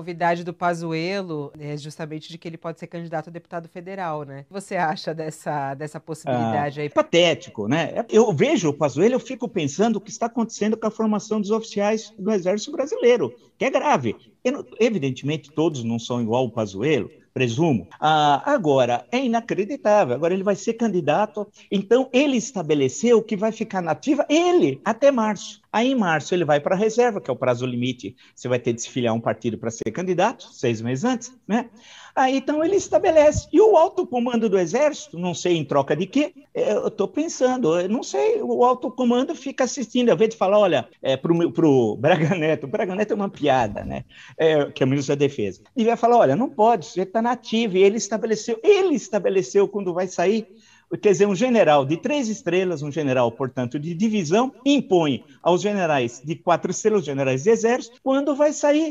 novidade do Pazuello é justamente de que ele pode ser candidato a deputado federal, né? O que você acha dessa, dessa possibilidade ah, aí? É patético, né? Eu vejo o Pazuello, eu fico pensando o que está acontecendo com a formação dos oficiais do Exército Brasileiro, que é grave. Eu, evidentemente, todos não são igual o Pazuello, presumo. Ah, agora, é inacreditável. Agora ele vai ser candidato. Então, ele estabeleceu que vai ficar nativa, ele, até março. Aí, em março, ele vai para a reserva, que é o prazo limite. Você vai ter de se filiar um partido para ser candidato, seis meses antes, né? Aí, então, ele estabelece. E o alto comando do Exército, não sei em troca de quê, é, eu estou pensando, eu não sei, o alto comando fica assistindo, ao invés de falar, olha, é, para o Braga Neto, o Braga Neto é uma piada, né? É, que é o ministro da Defesa. Ele vai falar, olha, não pode, você está nativo, e ele estabeleceu, ele estabeleceu quando vai sair quer dizer, um general de três estrelas, um general, portanto, de divisão, impõe aos generais de quatro estrelas, generais de exército, quando vai sair